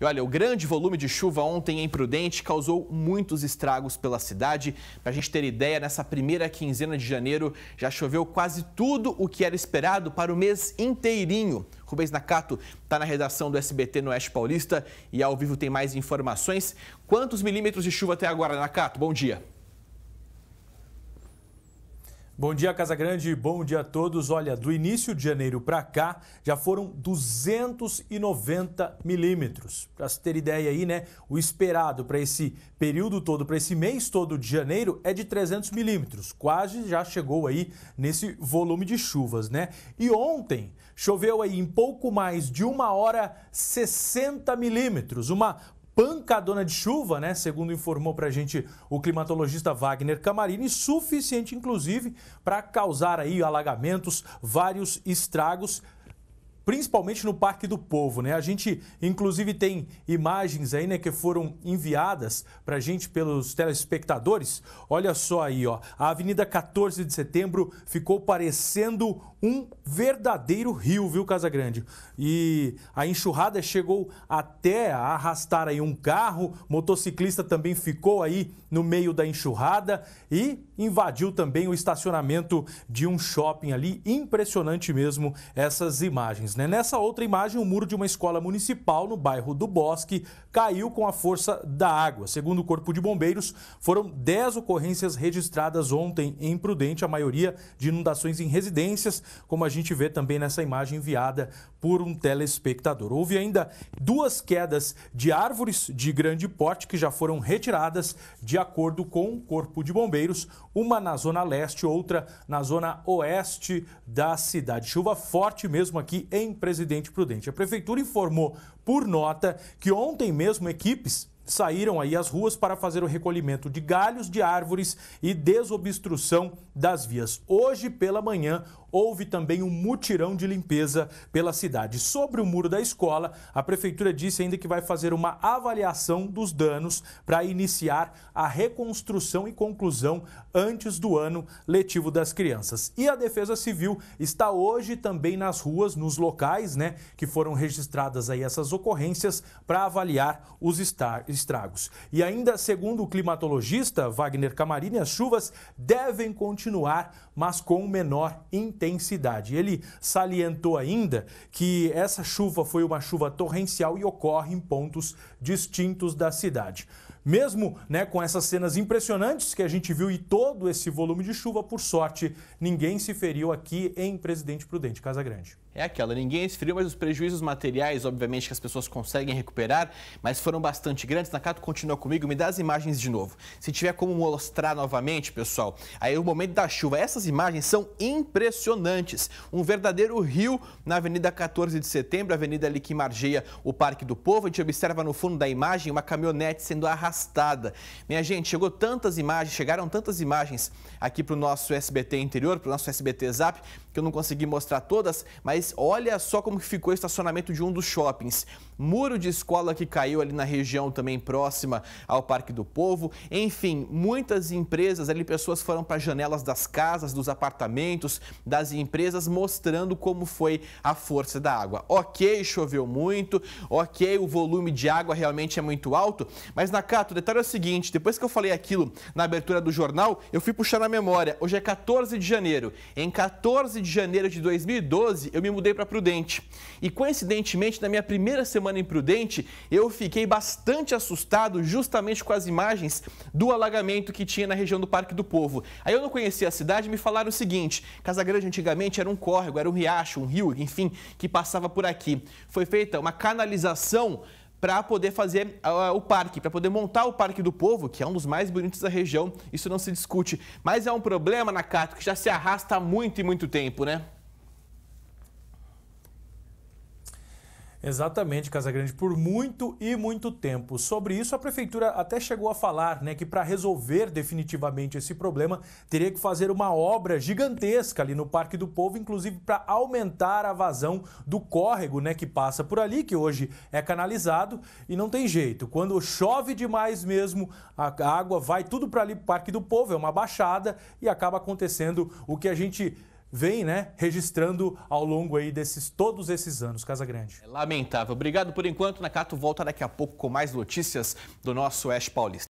E olha, o grande volume de chuva ontem em Prudente causou muitos estragos pela cidade. Para a gente ter ideia, nessa primeira quinzena de janeiro já choveu quase tudo o que era esperado para o mês inteirinho. Rubens Nakato está na redação do SBT no Oeste Paulista e ao vivo tem mais informações. Quantos milímetros de chuva até agora, Nakato? Bom dia. Bom dia, Casa Grande, bom dia a todos. Olha, do início de janeiro para cá, já foram 290 milímetros. Para se ter ideia aí, né, o esperado para esse período todo, para esse mês todo de janeiro, é de 300 milímetros. Quase já chegou aí nesse volume de chuvas, né? E ontem choveu aí em pouco mais de uma hora 60 milímetros, uma pancadona de chuva, né? Segundo informou para a gente o climatologista Wagner Camarini, suficiente inclusive para causar aí alagamentos, vários estragos principalmente no Parque do Povo, né? A gente, inclusive, tem imagens aí, né, que foram enviadas pra gente pelos telespectadores. Olha só aí, ó. A Avenida 14 de Setembro ficou parecendo um verdadeiro rio, viu, Casa Grande? E a enxurrada chegou até a arrastar aí um carro, motociclista também ficou aí no meio da enxurrada e invadiu também o estacionamento de um shopping ali. Impressionante mesmo essas imagens. Né? Nessa outra imagem, o muro de uma escola municipal no bairro do Bosque caiu com a força da água. Segundo o Corpo de Bombeiros, foram 10 ocorrências registradas ontem em Prudente, a maioria de inundações em residências, como a gente vê também nessa imagem enviada por um telespectador. Houve ainda duas quedas de árvores de grande porte que já foram retiradas de acordo com o Corpo de Bombeiros uma na zona leste, outra na zona oeste da cidade. Chuva forte mesmo aqui em Presidente Prudente. A prefeitura informou por nota que ontem mesmo equipes saíram aí às ruas para fazer o recolhimento de galhos de árvores e desobstrução das vias. Hoje pela manhã houve também um mutirão de limpeza pela cidade. Sobre o muro da escola, a prefeitura disse ainda que vai fazer uma avaliação dos danos para iniciar a reconstrução e conclusão antes do ano letivo das crianças. E a Defesa Civil está hoje também nas ruas, nos locais, né, que foram registradas aí essas ocorrências para avaliar os estágios estragos. E ainda segundo o climatologista Wagner Camarini, as chuvas devem continuar, mas com menor intensidade. Ele salientou ainda que essa chuva foi uma chuva torrencial e ocorre em pontos distintos da cidade. Mesmo né, com essas cenas impressionantes que a gente viu e todo esse volume de chuva, por sorte, ninguém se feriu aqui em Presidente Prudente Casagrande é aquela, ninguém é esfriou, mas os prejuízos materiais, obviamente, que as pessoas conseguem recuperar, mas foram bastante grandes. Nakato, continua comigo, me dá as imagens de novo. Se tiver como mostrar novamente, pessoal, aí o momento da chuva. Essas imagens são impressionantes. Um verdadeiro rio na Avenida 14 de Setembro, avenida ali que margeia o Parque do Povo. A gente observa no fundo da imagem uma caminhonete sendo arrastada. Minha gente, chegou tantas imagens, chegaram tantas imagens aqui para o nosso SBT interior, para o nosso SBT Zap, que eu não consegui mostrar todas, mas olha só como ficou o estacionamento de um dos shoppings. Muro de escola que caiu ali na região também próxima ao Parque do Povo. Enfim, muitas empresas ali, pessoas foram para janelas das casas, dos apartamentos, das empresas, mostrando como foi a força da água. Ok, choveu muito, ok, o volume de água realmente é muito alto, mas na o detalhe é o seguinte: depois que eu falei aquilo na abertura do jornal, eu fui puxar na memória. Hoje é 14 de janeiro. Em 14 de janeiro de 2012, eu me mudei para Prudente. E coincidentemente, na minha primeira semana em Prudente, eu fiquei bastante assustado justamente com as imagens do alagamento que tinha na região do Parque do Povo. Aí eu não conhecia a cidade e me falaram o seguinte: Casa Grande antigamente era um córrego, era um riacho, um rio, enfim, que passava por aqui. Foi feita uma canalização para poder fazer ah, o parque, para poder montar o Parque do Povo, que é um dos mais bonitos da região, isso não se discute. Mas é um problema, Nakato, que já se arrasta há muito e muito tempo, né? Exatamente, Casa Grande, por muito e muito tempo. Sobre isso, a prefeitura até chegou a falar né, que para resolver definitivamente esse problema, teria que fazer uma obra gigantesca ali no Parque do Povo, inclusive para aumentar a vazão do córrego né, que passa por ali, que hoje é canalizado, e não tem jeito. Quando chove demais mesmo, a água vai tudo para ali, Parque do Povo, é uma baixada, e acaba acontecendo o que a gente vem né, registrando ao longo aí desses todos esses anos, Casa Grande. É lamentável. Obrigado por enquanto. Cato volta daqui a pouco com mais notícias do nosso Oeste Paulista.